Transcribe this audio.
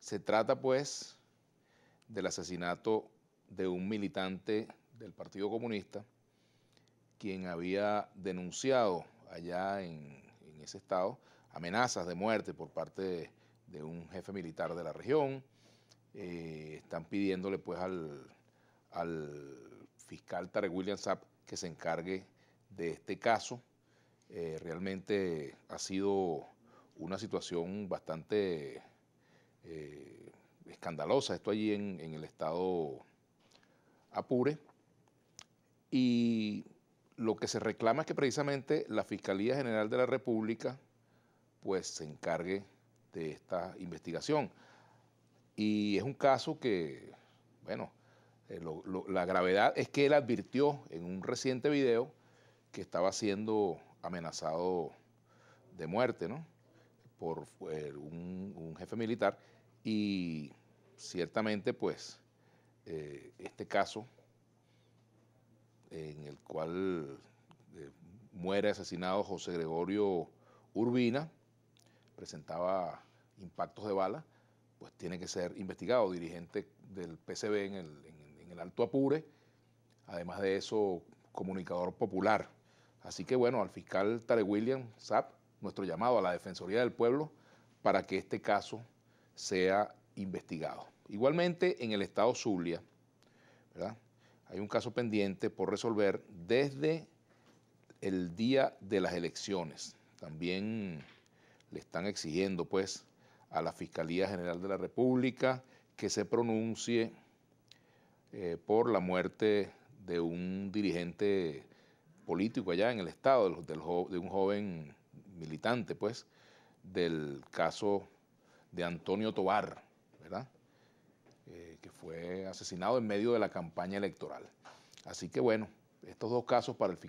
Se trata pues del asesinato de un militante del Partido Comunista, quien había denunciado allá en, ese estado amenazas de muerte por parte de, un jefe militar de la región. Eh, están pidiéndole pues al, fiscal Tarek William Sapp que se encargue de este caso. Eh, realmente ha sido una situación bastante eh, escandalosa, esto allí en, el estado Apure, y lo que se reclama es que precisamente la Fiscalía General de la República pues se encargue de esta investigación. Y es un caso que, bueno, eh, la gravedad es que él advirtió en un reciente video que estaba siendo amenazado de muerte, ¿no? por eh, un, jefe militar y ciertamente pues eh, este caso en el cual eh, muere asesinado José Gregorio Urbina, presentaba impactos de bala, pues tiene que ser investigado, dirigente del PCB en el, en el Alto Apure, además de eso, comunicador popular. Así que bueno, al fiscal Tare William Sapp nuestro llamado a la Defensoría del Pueblo para que este caso sea investigado. Igualmente, en el estado Zulia, ¿verdad? hay un caso pendiente por resolver desde el día de las elecciones. También le están exigiendo pues, a la Fiscalía General de la República que se pronuncie eh, por la muerte de un dirigente político allá en el estado, de un joven militante, pues, del caso de Antonio Tobar, ¿verdad? Eh, que fue asesinado en medio de la campaña electoral. Así que bueno, estos dos casos para el,